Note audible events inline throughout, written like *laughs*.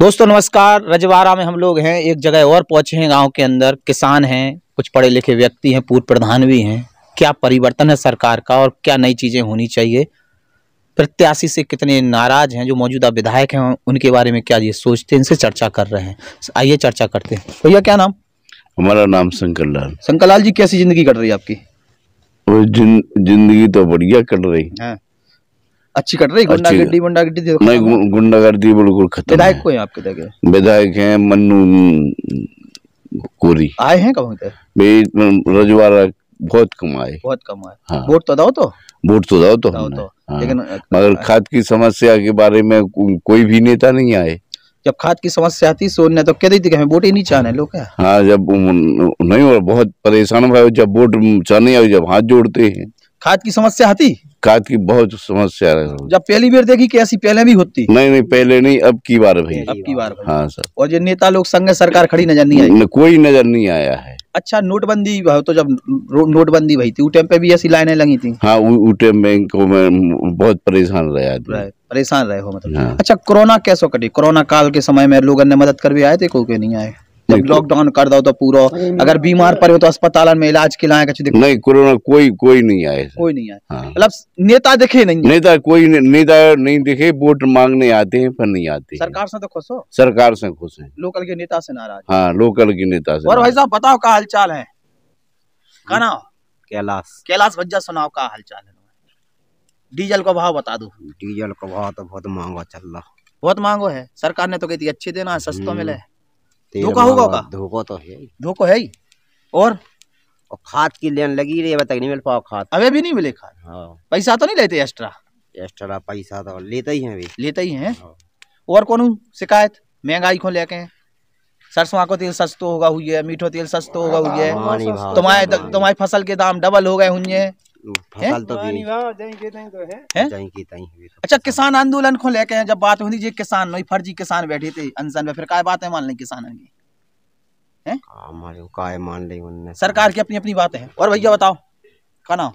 दोस्तों नमस्कार रजवाड़ा में हम लोग हैं एक जगह और पहुंचे हैं गांव के अंदर किसान हैं कुछ पढ़े लिखे व्यक्ति हैं पूर्व प्रधान भी हैं क्या परिवर्तन है सरकार का और क्या नई चीज़ें होनी चाहिए प्रत्याशी से कितने नाराज हैं जो मौजूदा विधायक हैं उनके बारे में क्या ये सोचते हैं इनसे चर्चा कर रहे हैं आइए चर्चा करते हैं भैया क्या नाम हमारा नाम शंकर लाल शंकर लाल जी कैसी ज़िंदगी कट रही है आपकी जिंदगी तो बढ़िया कट रही है हाँ। अच्छी कट रही गुंडा गुंडा गड्डी गड्डी देखो नहीं गुंडा गड्डी बिल्कुल खत्म विधायक कोई आपके देखे विधायक है मन्नू कोरी आए हैं कब रजवाड़ा बहुत कम आए बहुत कम आए हाँ। वोट तो दाओ तो वोट तो दाओ तो, दाओ तो। हाँ। लेकिन मगर हाँ। खाद की समस्या के बारे में कोई भी नेता नहीं आए जब खाद की समस्या आती सो ने तो कह दी थी कि हमें वोट ही नहीं चाहने लोग हाँ जब नहीं और बहुत परेशान भाई जब वोट चाहने जब हाथ जोड़ते हैं खाद की समस्या आती खाद की बहुत समस्या जब पहली बार देखी कैसी ऐसी पहले भी होती नहीं नहीं पहले नहीं अब की बार भाई अब की बार हाँ सर और ये नेता लोग संग सरकार खड़ी नजर नहीं आई कोई नजर नहीं आया है अच्छा नोटबंदी तो जब नोटबंदी भाई थी उस टाइम पे भी ऐसी लाइनें लगी थी हाँ उस टाइम में मैं बहुत परेशान रहा परेशान रहे हो मतलब हाँ। अच्छा कोरोना कैसे कटी कोरोना काल के समय में लोगों ने मदद कर भी आए थे कोई नहीं आए जब लॉकडाउन कर दो तो पूरा अगर बीमार पड़े हो तो अस्पताल में इलाज के लाए कुछ नहीं कोरोना कोई कोई नहीं आए कोई नहीं आए हाँ। मतलब हाँ। नेता देखे नहीं नेता कोई नेता नहीं दिखे वोट मांगने आते हैं पर नहीं आते सरकार से तो खुश हो सरकार से खुश है लोकल के नेता से नाराज हाँ लोकल के नेता से और भाई साहब बताओ का हालचाल है कहना कैलाश कैलाश भज्जा सुनाओ का हालचाल है डीजल का भाव बता दो डीजल का भाव तो बहुत महंगा चल रहा बहुत महंगो है सरकार ने तो कहती अच्छी देना सस्तों हम्म। मिले धोखा होगा होगा धोखा तो है धोखा है ही और और खाद की लेन लगी रही है तक नहीं मिल पाओ खाद अभी भी नहीं मिले खाद हाँ। पैसा तो नहीं लेते एक्स्ट्रा एक्स्ट्रा पैसा तो लेते ही हैं भी लेते ही हैं हाँ। और कौन शिकायत महंगाई को लेके सरसों को तेल सस्तो होगा हुई है मीठो तेल सस्तो होगा हुई है हाँ, हाँ, हाँ, तुम्हारे तुम्हारी फसल के दाम डबल हो गए हुए हैं फसल तो भी है तो अच्छा किसान आंदोलन को लेके जब बात होती जी किसान नहीं फर्जी किसान बैठे थे अनसन में फिर काय बात है मान लें किसान है की काय मान लें सरकार की अपनी अपनी बात है और भैया बताओ का नाम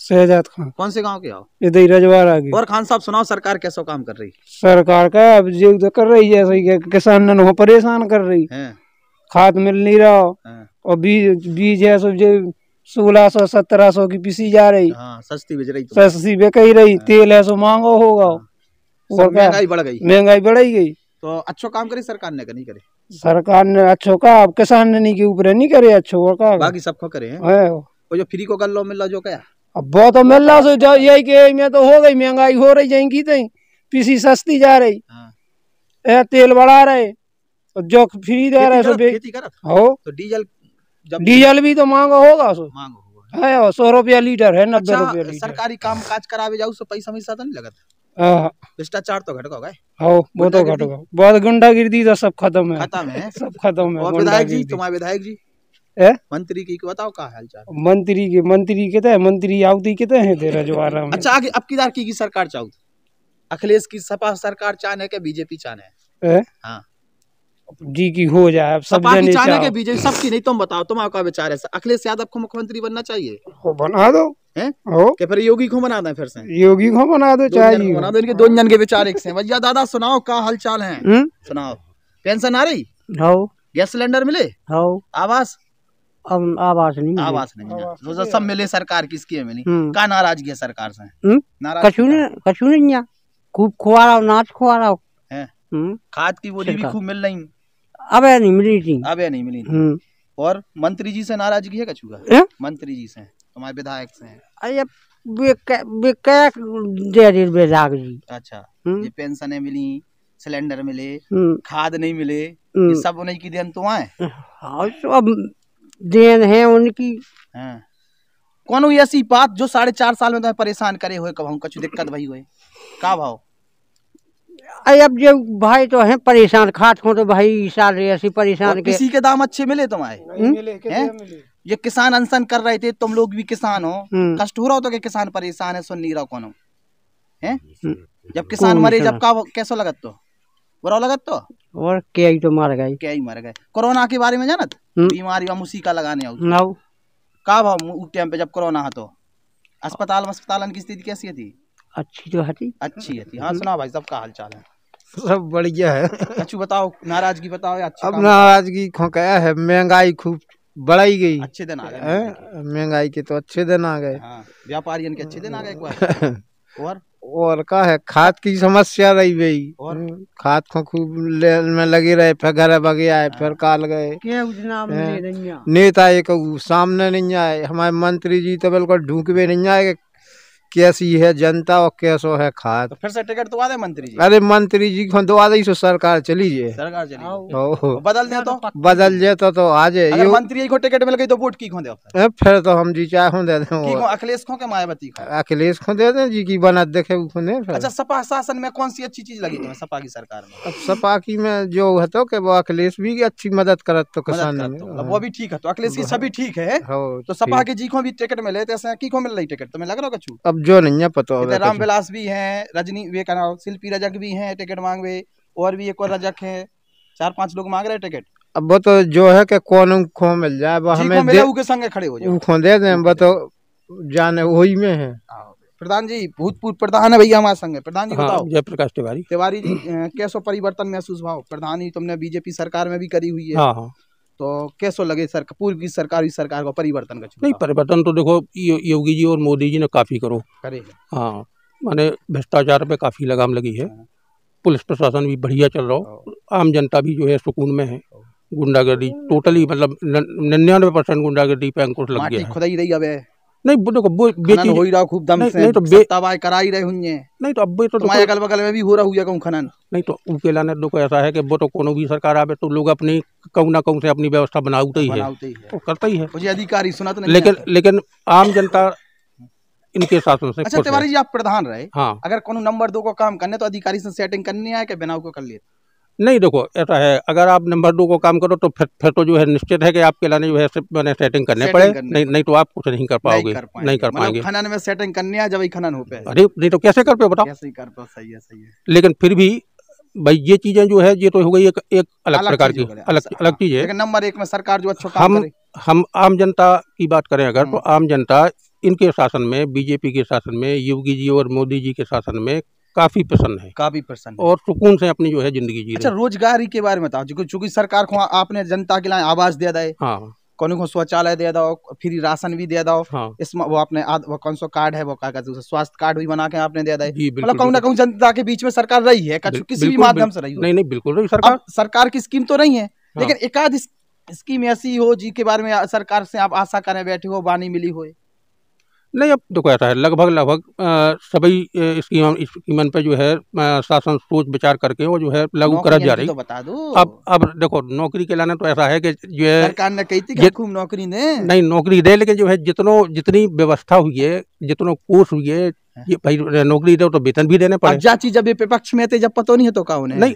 शहजाद खान कौन से गांव के आओ तो इधर रजवाड़ा के और खान साहब सुनाओ सरकार कैसा काम कर रही सरकार का अब जीव तो कर रही है सही किसान ने परेशान कर रही है खाद मिल नहीं रहा और बीज बीज है सब जो सोलह सौ सत्रह सौ की पीसी जा रही हाँ, सस्ती बेच रही तो। सस्ती रही हाँ। तेल है सो मांगो होगा हाँ। और महंगाई बढ़ गई महंगाई बढ़ाई गई तो अच्छो काम करे सरकार ने नहीं करे सरकार ने अच्छो का अब किसान ने नहीं के ऊपर नहीं करे अच्छो का बाकी सबको करे वो जो फ्री को कर लो मिल जो क्या अब बहुत तो मिल रहा सो यही के में तो हो गई महंगाई हो रही जाएगी तई पीसी सस्ती जा रही हाँ। तेल बढ़ा रहे जो फ्री दे रहे हो तो डीजल डीजल भी तो मांगो होगा मांगो है सौ रुपया लीटर है नब्बे अच्छा, सरकारी काम काज करावे जाओ सो पैसा मिसा तो नहीं लगता हाँ। भ्रष्टाचार तो घट गए हाँ वो तो घट गए बहुत गुंडागिर्दी तो सब खत्म है खत्म है सब खत्म है विधायक जी तुम्हारे विधायक जी है मंत्री की बताओ का हाल चाल मंत्री के मंत्री कितने तो मंत्री आउती कितने तो हैं तेरा जो आ रहा है अच्छा आगे अब किधर की, की सरकार चाहू अखिलेश की सपा सरकार चाहने के बीजेपी चाहने हाँ जी की हो जाए सब जने चाहने के बीजेपी सबकी नहीं तुम बताओ तुम आपका विचार है अखिलेश यादव को मुख्यमंत्री बनना चाहिए हो बना दो हो के फिर योगी को बना दे फिर से योगी को बना दो चाहिए बना दो इनके दो जन के विचार एक से भैया दादा सुनाओ क्या हालचाल है हम्म? सुनाओ पेंशन आ रही हाउ गैस सिलेंडर मिले हाउ आवास अब आवास नहीं आवास नहीं तो सब मिले सरकार किसकी मिली हम्म। का नाराजगी है सरकार से हम्म? कछु नहीं खूब खुआ रहा नाच खुआ रहा खाद की बोली भी खूब मिल रही अब नहीं मिली थी अब नहीं मिली थी हम्म। और मंत्री जी से नाराजगी है कछुआ मंत्री जी से हमारे विधायक से अरे विधायक जी अच्छा हम्म। ये पेंशन मिली सिलेंडर मिले हम्म। खाद नहीं मिले ये सब उन्हीं की देन तो आए हाँ अब देन है उनकी हाँ। कौन ऐसी बात जो साढ़े चार साल में तो परेशान करे हुए कब कछु दिक्कत भाई हुए का भाव अरे अब जो भाई तो है परेशान खाद खो तो भाई साल ऐसी परेशान किसी के दाम अच्छे मिले तुम्हारे हम्म? ये किसान अनशन कर रहे थे तुम लोग भी किसान हो हम्म। कष्ट हो रहा हो तो किसान परेशान है सुन नहीं रहा कौन है हम्म। जब किसान मरे जब का कैसो लगत तो बुरा लगत तो और क्या ही तो मर गए क्या ही मर गए कोरोना के बारे में जानत बीमारी हम मुसीका लगाने आओ का भाव उस टाइम पे जब कोरोना हा तो अस्पताल अस्पताल की स्थिति कैसी थी अच्छी तो हती अच्छी थी हाँ सुना भाई सबका हाल चाल है सब बढ़िया है अच्छा बताओ नाराजगी बताओ अच्छी अब नाराजगी खोकाया है महंगाई खूब बढ़ाई गई अच्छे दिन आ गए महंगाई के तो अच्छे दिन आ गए हाँ, व्यापारी के अच्छे दिन आ गए *laughs* और और का है खाद की समस्या रही गई और हम्म, खाद को खूब में लगे रहे फिर घर बगे आए फिर हाँ। काल गए नेता एक सामने नहीं आए हमारे मंत्री जी तो बिल्कुल ढूंकवे नहीं आए कैसी है जनता और कैसो है खाद तो फिर से टिकट दवा दे मंत्री जी अरे मंत्री जी को दवा दी सो सरकार चली जाए सरकार चली ओ, तो बदल दे तो बदल जे तो तो आ जाए मंत्री जी को टिकट मिल गई तो वोट की खो दे फिर तो हम जी चाहे हो दे दे अखिलेश को के मायावती को अखिलेश को दे दे जी की बना देखे को ने अच्छा सपा शासन में कौन सी अच्छी चीज लगी तुम्हें सपा की सरकार में अब सपा की में जो है तो के वो अखिलेश भी अच्छी मदद करत तो किसान में तो। वो भी ठीक है तो अखिलेश की हाँ। सभी ठीक है हाँ, तो सपा के जी को भी टिकट मिले तो ऐसे की को मिल रही टिकट तुम्हें लग रहा कछु अब जो नहीं है पता होगा राम बिलास भी हैं रजनी वे का शिल्पी रजक भी हैं टिकट मांग वे और भी एक और रजक हैं चार पांच लोग मांग रहे हैं टिकट अब वो तो जो है कि कौन खो मिल जाए वो हमें दे के संगे खड़े हो जाए खो दे दे वो तो जाने वही में है प्रधान जी भूतपूर्व प्रधान है भैया हमारे संगे प्रधान जी हाँ, बताओ जयप्रकाश तिवारी तिवारी जी कैसो परिवर्तन महसूस भाव प्रधान ही तुमने तो बीजेपी सरकार में भी करी हुई है हाँ, हाँ। तो कैसो लगे सर पूर्व की सरकार इस सरकार को परिवर्तन का नहीं परिवर्तन तो देखो योगी जी और मोदी जी ने काफ़ी करो करे हाँ मैंने भ्रष्टाचार पे काफ़ी लगाम लगी है हाँ। पुलिस प्रशासन भी बढ़िया चल रहा हो हाँ। आम जनता भी जो है सुकून में है हाँ। गुंडागर्दी टोटली मतलब निन्यानवे परसेंट गुंडागर्दी पे अंकुश लग गया खुदाई रही अब नहीं देखो वो बेटी हो ही रहा खूब दम से नहीं तो बे तबाय करा ही रहे हुई नहीं तो अब तो तुम्हारे अगल बगल में भी हो रहा हुआ कहूँ खनन नहीं तो उकेला ने देखो ऐसा है कि वो तो कोनो भी सरकार आवे तो लोग अपनी कहूँ ना कहूँ से अपनी व्यवस्था बनाते ही है वो करता ही है मुझे अधिकारी सुना तो लेकिन लेकिन आम जनता इनके शासन से अच्छा तिवारी जी आप प्रधान रहे हाँ अगर कोनो नंबर दो को काम करने तो अधिकारी से सेटिंग करने आए कि बिना को कर लेते नहीं देखो ऐसा है अगर आप नंबर दो को काम करो तो फिर फिर तो जो है निश्चित है कि आपके लाने जो है मैंने सेटिंग करने पड़े नहीं नहीं तो आप कुछ नहीं कर पाओगे नहीं कर मतलब पाएंगे खनन में सेटिंग करने जब खनन हो पे अरे नहीं तो कैसे कर पे बताओ कैसे कर पाओ सही है सही है लेकिन फिर भी भाई ये चीजें जो है ये तो हो गई एक एक अलग प्रकार की अलग अच्छा, अलग हाँ। चीज है नंबर एक में सरकार जो अच्छा हम हम आम जनता की बात करें अगर तो हम्म। आम जनता इनके शासन में बीजेपी के शासन में योगी जी और मोदी जी के शासन में काफी प्रसन्न है काफी प्रसन्न और सुकून से अपनी जो है जिंदगी जी अच्छा रोजगारी के बारे में बताओ चूंकि सरकार को आपने जनता के लिए आवाज दिया था हाँ कौन को शौचालय दे दो फ्री राशन भी दे दो हाँ। इसमें वो आपने आद, वो कौन सा कार्ड है वो क्या स्वास्थ्य कार्ड भी बना के आपने दे दिया मतलब कहीं ना कहीं जनता के बीच में सरकार रही है किसी भी माध्यम से रही नहीं नहीं बिल्कुल रही सरकार सरकार की स्कीम तो नहीं है हाँ। लेकिन एकाध स्कीम ऐसी हो जी के बारे में सरकार से आप आशा करें बैठे हो बानी मिली हो नहीं अब देखो ऐसा है लगभग लगभग सभी स्कीम स्कीमन पे जो है शासन सोच विचार करके वो जो है लागू करा जा रही तो बता दो अब अब देखो नौकरी के लाने तो ऐसा है कि जो है सरकार ने कही थी खूब नौकरी ने नहीं नौकरी दे लेकिन जो है जितनो जितनी व्यवस्था हुई है जितनों कोर्स हुई है ये भाई नौकरी दो तो वेतन भी देने पड़े चीज जब ये विपक्ष में थे जब पतो नहीं है तो का उन्हें नहीं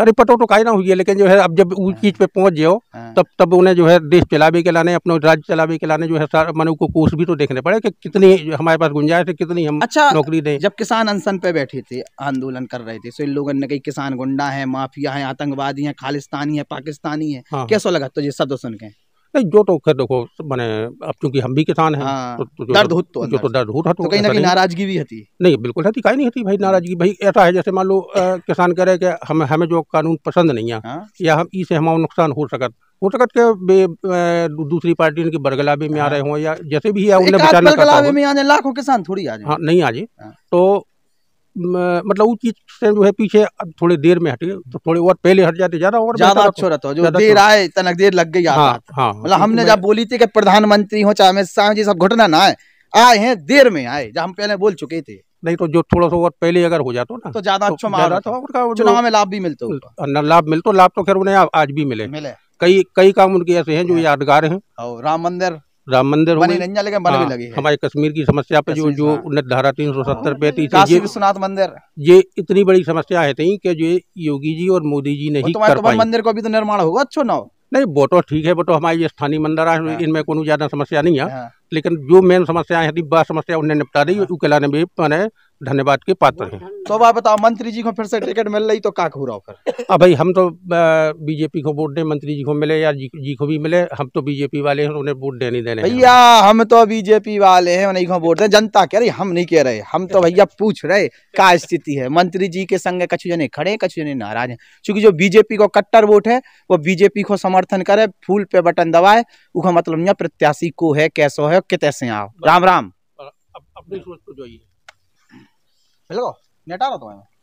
अरे पटो तो काहे ना हुई है लेकिन जो है अब जब उस हाँ। चीज पे पहुंच जाओ हाँ। तब तब उन्हें जो है देश चलावे के लाने अपने राज्य चलावे के लाने जो है मैंने को कोर्स भी तो देखने पड़े की कितनी हमारे पास गुंजाइश है कितनी हम अच्छा नौकरी दें जब किसान अनशन पे बैठे थे आंदोलन कर रहे थे तो इन लोगों ने कही किसान गुंडा है माफिया है आतंकवादी है खालिस्तानी है पाकिस्तानी है हाँ। कैसा लगा तुझे शब्द सुन के नहीं जो तो खैर देखो मैंने अब चूंकि हम भी किसान हैं हाँ, तो, तो, दर्द तो-, तो, जो तो दर्द होता तो, तो, कहीं ना कहीं नाराजगी भी हती नहीं बिल्कुल होती तो कहीं नहीं होती भाई नाराजगी भाई ऐसा है जैसे मान लो किसान कह रहे कि हम हमें जो कानून पसंद नहीं है हाँ। या हम इसे हमारा नुकसान हो सकत हो सकत के दूसरी पार्टी उनकी बरगलाबी में आ हाँ। रहे हों या जैसे भी है उन्हें बरगलाबी में आने लाखों किसान थोड़ी आ जाए हाँ, नहीं आ जाए तो मतलब उस चीज से जो है पीछे थोड़ी देर में हटे तो थोड़ी और पहले हट जाते ज्यादा और ज्यादा अच्छा रहता जो देर तो- आए तनक देर लग गई हाँ, हाँ, मतलब तो हमने जब बोली थी कि प्रधानमंत्री हो चाहे अमित शाह जी सब घटना ना आए आए हैं देर में आए जब हम पहले बोल चुके थे नहीं तो जो थोड़ा सा और पहले अगर हो जाता ना तो ज्यादा तो अच्छा था उनका चुनाव में लाभ भी मिलता लाभ मिलते लाभ तो खैर उन्हें आज भी मिले मिले कई कई काम उनके ऐसे हैं जो यादगार हैं और राम मंदिर राम मंदिर हो गई लेकिन बने हाँ, भी हमारे कश्मीर की समस्या पे जो जो उन्नत धारा तीन सौ सत्तर पे काशी विश्वनाथ मंदिर ये इतनी बड़ी समस्या है थी कि जो योगी जी और मोदी जी ने कर पाए मंदिर को भी तो निर्माण होगा अच्छो ना नहीं वो तो ठीक है वो तो ये स्थानीय मंदिर है हाँ। इनमें कोई ज्यादा समस्या नहीं है हाँ। लेकिन जो मेन समस्या है समस्या उन्हें निपटा दी उकेला ने भी मैंने धन्यवाद के पात्र हैं तो आप बताओ मंत्री जी को फिर से टिकट मिल रही तो का हो रहा फिर अब भाई हम तो बीजेपी को वोट दें मंत्री जी को मिले या जी, जी को भी मिले हम तो बीजेपी वाले हैं उन्हें वोट देने देने भैया हम तो बीजेपी वाले हैं उन्हें वोट दें जनता कह रही हम नहीं कह रहे हम तो भैया पूछ रहे क्या स्थिति है मंत्री जी के संग कछु जने खड़े कछु जने नाराज हैं चूंकि जो बीजेपी को कट्टर वोट है वो बीजेपी को समर्थन करे फूल पे बटन दबाए उसका मतलब प्रत्याशी को है कैसो है कितने आओ राम राम अपनी सोच को तो जो बिल्कुल नेटा रहा तुम्हें